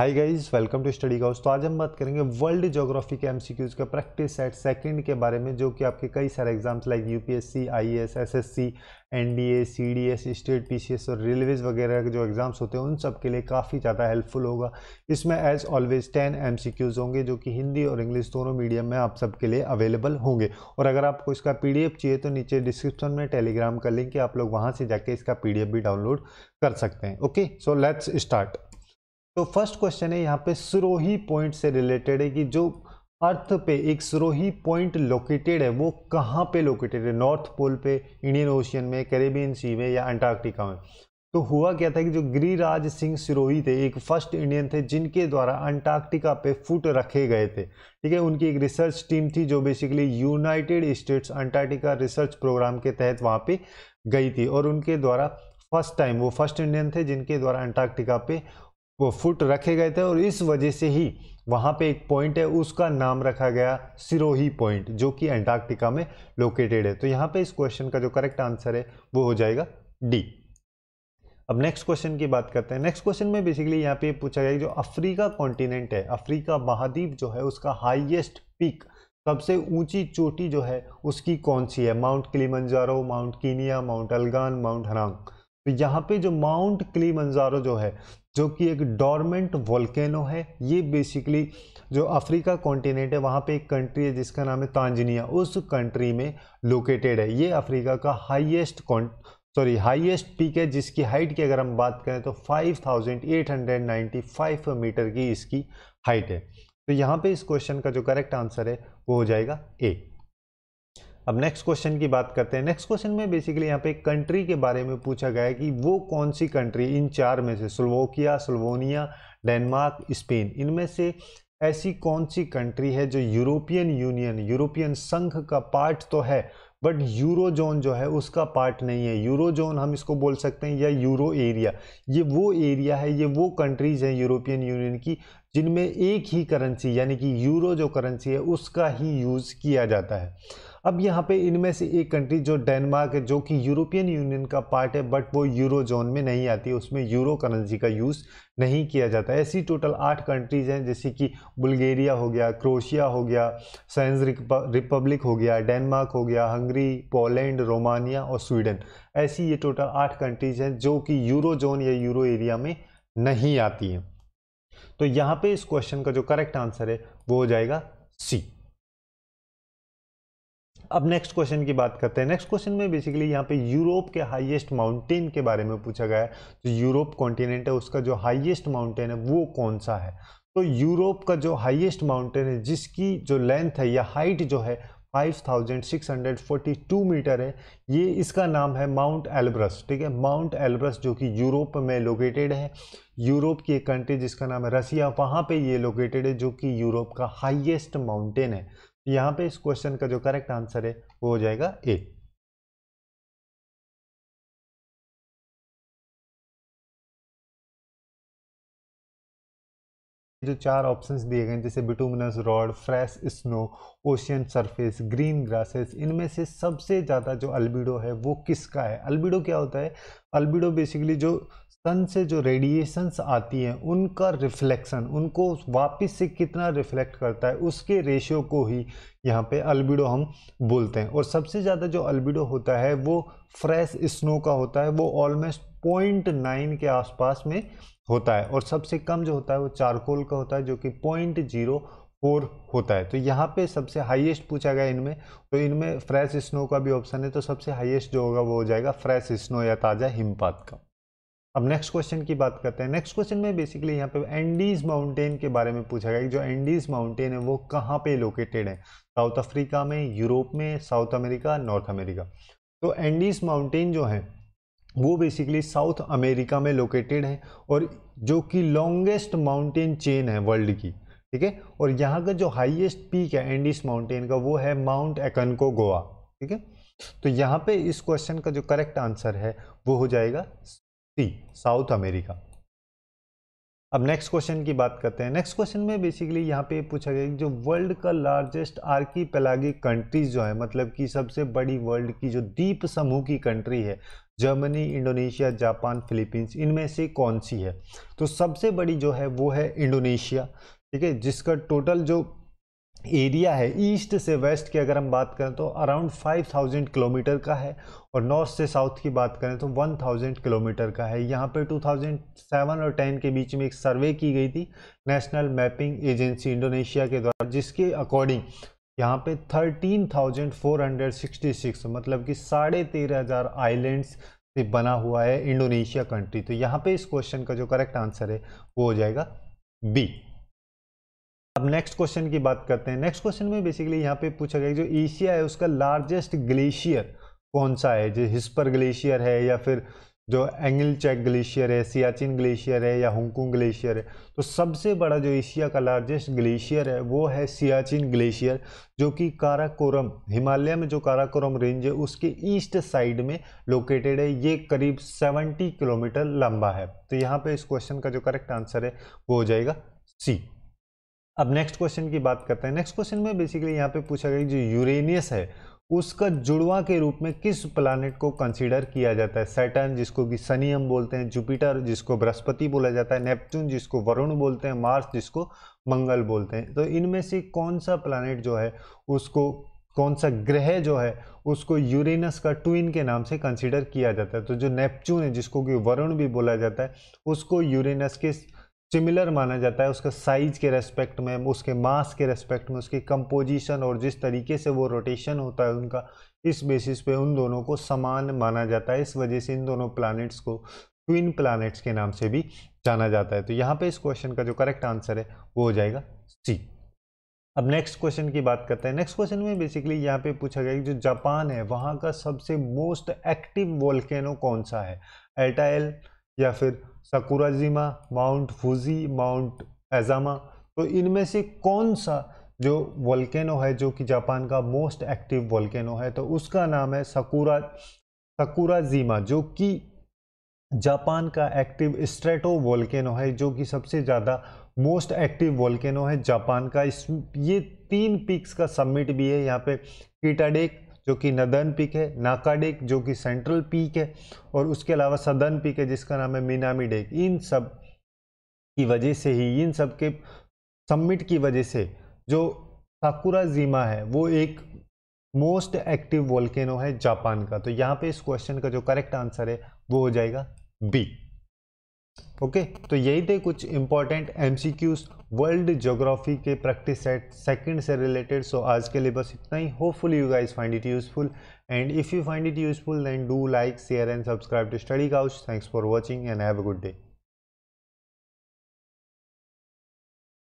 hi guys welcome to study house तो आज हम बात करेंगे वर्ल्ड ज्योग्राफी के एमसीक्यूज का प्रैक्टिस सेट सेकंड के बारे में जो कि आपके कई सारे exams like UPSC IAS SSC NDA CDS state PCS और रेलवेज वगैरह के जो एग्जाम्स होते हैं उन सब के लिए काफ़ी ज़्यादा हेल्पफुल होगा इसमें एज ऑलवेज टेन एम होंगे जो कि हिंदी और इंग्लिश दोनों मीडियम में आप सबके लिए अवेलेबल होंगे और अगर आपको इसका पी चाहिए तो नीचे डिस्क्रिप्शन में टेलीग्राम का लिंक है आप लोग वहाँ से जाके इसका पी भी डाउनलोड कर सकते हैं ओके सो लेट्स स्टार्ट तो फर्स्ट क्वेश्चन है यहाँ पे सुरोही पॉइंट से रिलेटेड है कि जो अर्थ पे एक सुरोही पॉइंट लोकेटेड है वो कहाँ पे लोकेटेड है नॉर्थ पोल पे इंडियन ओशियन में कैरेबियन सी में या अंटार्कटिका में तो हुआ क्या था कि जो गिरिराज सिंह सिरोही थे एक फर्स्ट इंडियन थे जिनके द्वारा अंटार्कटिका पे फुट रखे गए थे ठीक है उनकी एक रिसर्च टीम थी जो basically United States Antarctica research program के तहत वहाँ पे गई थी और उनके द्वारा फर्स्ट टाइम वो फर्स्ट इंडियन थे जिनके द्वारा अंटार्कटिका पे वो फुट रखे गए थे और इस वजह से ही वहाँ पे एक पॉइंट है उसका नाम रखा गया सिरोही पॉइंट जो कि एंटार्क्टिका में लोकेटेड है तो यहाँ पे इस क्वेश्चन का जो करेक्ट आंसर है वो हो जाएगा डी अब नेक्स्ट क्वेश्चन की बात करते हैं नेक्स्ट क्वेश्चन में बेसिकली यहाँ पे पूछा गया कि जो अफ्रीका कॉन्टिनेंट है अफ्रीका महाद्वीप जो है उसका हाइएस्ट पीक सबसे ऊंची चोटी जो है उसकी कौन सी है mount Kilimanjaro mount Kenya mount Elgon mount हरांग तो यहाँ पे जो माउंट क्लीमंजारो जो है जो कि एक डॉर्मेंट वॉल्केनो है ये बेसिकली जो अफ्रीका कॉन्टिनेंट है वहाँ पे एक कंट्री है जिसका नाम है तांजनिया उस कंट्री में लोकेटेड है ये अफ्रीका का हाईएस्ट सॉरी हाईएस्ट पीक है जिसकी हाइट की अगर हम बात करें तो 5,895 मीटर की इसकी हाइट है तो यहाँ पे इस क्वेश्चन का जो करेक्ट आंसर है वो हो जाएगा ए अब नेक्स्ट क्वेश्चन की बात करते हैं नेक्स्ट क्वेश्चन में बेसिकली यहाँ पे कंट्री के बारे में पूछा गया है कि वो कौन सी कंट्री इन चार में से स्लोवाकिया स्लोवेनिया डेनमार्क स्पेन इनमें से ऐसी कौन सी कंट्री है जो यूरोपियन यूनियन यूरोपियन संघ का पार्ट तो है बट यूरो जोन जो है उसका पार्ट नहीं है यूरो जोन हम इसको बोल सकते हैं या यूरो एरिया ये वो एरिया है ये वो कंट्रीज़ हैं यूरोपियन यूनियन की जिनमें एक ही करेंसी यानी कि यूरो जो करेंसी है उसका ही यूज़ किया जाता है अब यहाँ पे इनमें से एक कंट्री जो डेनमार्क है जो कि यूरोपियन यूनियन का पार्ट है बट वो यूरो जोन में नहीं आती उसमें यूरो करेंसी का यूज़ नहीं किया जाता ऐसी टोटल आठ कंट्रीज़ हैं जैसे कि बुल्गेरिया हो गया क्रोशिया हो गया साइंस रिपब्लिक हो गया डेनमार्क हो गया हंगरी पोलैंड रोमानिया और स्वीडन ऐसी ये टोटल आठ कंट्रीज़ हैं जो कि यूरो जोन या यूरो एरिया में नहीं आती हैं तो यहाँ पे इस क्वेश्चन का जो करेक्ट आंसर है वो हो जाएगा सी अब नेक्स्ट क्वेश्चन की बात करते हैं नेक्स्ट क्वेश्चन में बेसिकली यहाँ पे यूरोप के हाईएस्ट माउंटेन के बारे में पूछा गया है जो यूरोप कॉन्टिनेंट है उसका जो हाईएस्ट माउंटेन है वो कौन सा है तो यूरोप का जो हाईएस्ट माउंटेन है जिसकी जो लेंथ है या हाइट जो है 5642 मीटर है ये इसका नाम है माउंट एल्ब्रस ठीक है माउंट एल्ब्रस जो कि यूरोप में लोकेटेड है यूरोप की एक कंट्री जिसका नाम है रसिया वहाँ पे ये लोकेटेड है जो कि यूरोप का हाईएस्ट माउंटेन है यहां पे इस क्वेश्चन का जो करेक्ट आंसर है वो हो जाएगा ए जो चार ऑप्शंस दिए गए जैसे bituminous road fresh snow ocean surface green grasses इनमें से सबसे ज़्यादा जो अल्बिडो है वो किसका है अल्बिडो क्या होता है अल्बिडो बेसिकली जो सन से जो रेडिएशंस आती हैं उनका रिफ्लेक्शन उनको वापस से कितना रिफ्लेक्ट करता है उसके रेशियो को ही यहाँ पे अल्बिडो हम बोलते हैं और सबसे ज़्यादा जो अल्बिडो होता है वो फ्रेश स्नो का होता है वो ऑलमोस्ट पॉइंट नाइन के आसपास में होता है और सबसे कम जो होता है वो चारकोल का होता है जो कि पॉइंट जीरो फोर होता है तो यहाँ पे सबसे हाईएस्ट पूछा गया इनमें तो इनमें फ्रेश स्नो का भी ऑप्शन है तो सबसे हाईएस्ट जो होगा वो हो जाएगा फ्रेश स्नो या ताज़ा हिमपात का अब नेक्स्ट क्वेश्चन की बात करते हैं नेक्स्ट क्वेश्चन में बेसिकली यहाँ पे एंडीज माउंटेन के बारे में पूछा गया कि जो एंडीज माउंटेन है वो कहाँ पे लोकेटेड है साउथ अफ्रीका में यूरोप में साउथ अमेरिका नॉर्थ अमेरिका तो एंडीज माउंटेन जो है वो बेसिकली साउथ अमेरिका में लोकेटेड है और जो कि लॉन्गेस्ट माउंटेन चेन है वर्ल्ड की ठीक है और यहाँ का जो हाइएस्ट पीक है एंडीज माउंटेन का वो है माउंट एकनको गोवा ठीक है तो यहाँ पे इस क्वेश्चन का जो करेक्ट आंसर है वो हो जाएगा सी साउथ अमेरिका अब नेक्स्ट क्वेश्चन की बात करते हैं नेक्स्ट क्वेश्चन में बेसिकली यहाँ पे पूछा गया जो वर्ल्ड का लार्जेस्ट आर्की पेलागिक कंट्रीज जो है मतलब कि सबसे बड़ी वर्ल्ड की जो द्वीप समूह की कंट्री है जर्मनी इंडोनेशिया जापान फिलीपींस इनमें से कौन सी है तो सबसे बड़ी जो है वो है इंडोनेशिया ठीक है जिसका टोटल जो एरिया है ईस्ट से वेस्ट की अगर हम बात करें तो अराउंड 5000 किलोमीटर का है और नॉर्थ से साउथ की बात करें तो 1000 किलोमीटर का है यहाँ पे 2007 और 10 के बीच में एक सर्वे की गई थी नेशनल मैपिंग एजेंसी इंडोनेशिया के द्वारा जिसके अकॉर्डिंग यहाँ पे 13,466 मतलब कि साढ़े तेरह हज़ार आइलैंड्स से बना हुआ है इंडोनेशिया कंट्री तो यहाँ पे इस क्वेश्चन का जो करेक्ट आंसर है वो हो जाएगा बी अब नेक्स्ट क्वेश्चन की बात करते हैं नेक्स्ट क्वेश्चन में बेसिकली यहाँ पे पूछा गया जो एशिया है उसका लार्जेस्ट ग्लेशियर कौन सा है जो हिस्पर ग्लेशियर है या फिर जो एंगल चेक ग्लेशियर है सियाचिन ग्लेशियर है या होंगकोंग ग्लेशियर है तो सबसे बड़ा जो एशिया का लार्जेस्ट ग्लेशियर है वो है सियाचिन ग्लेशियर जो कि काराकोरम हिमालय में जो काराकोरम रेंज है उसके ईस्ट साइड में लोकेटेड है ये करीब 70 किलोमीटर लंबा है तो यहाँ पे इस क्वेश्चन का जो करेक्ट आंसर है वो हो जाएगा सी अब नेक्स्ट क्वेश्चन की बात करते हैं नेक्स्ट क्वेश्चन में बेसिकली यहाँ पे पूछा गया जो यूरेनियस है उसका जुड़वा के रूप में किस प्लानट को कंसिडर किया जाता है सैटर्न जिसको कि सनियम हम बोलते हैं जुपिटर जिसको बृहस्पति बोला जाता है नेपच्यून जिसको वरुण बोलते हैं मार्स जिसको मंगल बोलते हैं तो इनमें से कौन सा प्लानट जो है उसको कौन सा ग्रह जो है उसको यूरेनस का ट्विन के नाम से कंसिडर किया जाता है तो जो नेपच्यून है जिसको कि वरुण भी बोला जाता है उसको यूरेनस के सिमिलर माना जाता है उसके साइज के रेस्पेक्ट में उसके मास के रेस्पेक्ट में उसकी कंपोजिशन और जिस तरीके से वो रोटेशन होता है उनका इस बेसिस पे उन दोनों को समान माना जाता है इस वजह से इन दोनों प्लैनेट्स को ट्विन प्लैनेट्स के नाम से भी जाना जाता है तो यहाँ पे इस क्वेश्चन का जो करेक्ट आंसर है वो हो जाएगा सी अब नेक्स्ट क्वेश्चन की बात करते हैं नेक्स्ट क्वेश्चन में बेसिकली यहाँ पे पूछा गया कि जो जापान है वहाँ का सबसे मोस्ट एक्टिव वोल्केनो कौन सा है एल्टाइल या फिर Sakurajima mount Fuji mount Asama तो इनमें से कौन सा जो वॉल्केनो है जो कि जापान का मोस्ट एक्टिव वॉल्केनो है तो उसका नाम है सकुरा सकुराजीमा जो कि जापान का एक्टिव स्ट्रेटो वॉल्केनो है जो कि सबसे ज़्यादा मोस्ट एक्टिव वॉल्केनो है जापान का इस ये तीन पीक्स का सबमिट भी है यहाँ पे कीटाडेक जो कि नदन पीक है नाकाडेक जो कि सेंट्रल पीक है और उसके अलावा सदन पीक है जिसका नाम है मीनामी डेक इन सब की वजह से ही इन सब के समिट की वजह से जो साकुरा जीमा है वो एक मोस्ट एक्टिव वॉल्केनो है जापान का तो यहाँ पे इस क्वेश्चन का जो करेक्ट आंसर है वो हो जाएगा बी ओके okay, तो यही थे कुछ इंपॉर्टेंट एम वर्ल्ड जोग्राफी के प्रैक्टिस सेट सेकंड से रिलेटेड सो so आज के लिए बस इतना ही hopeful you guys find it useful and if you find it useful then do like share and subscribe to study couch thanks for watching and have a good day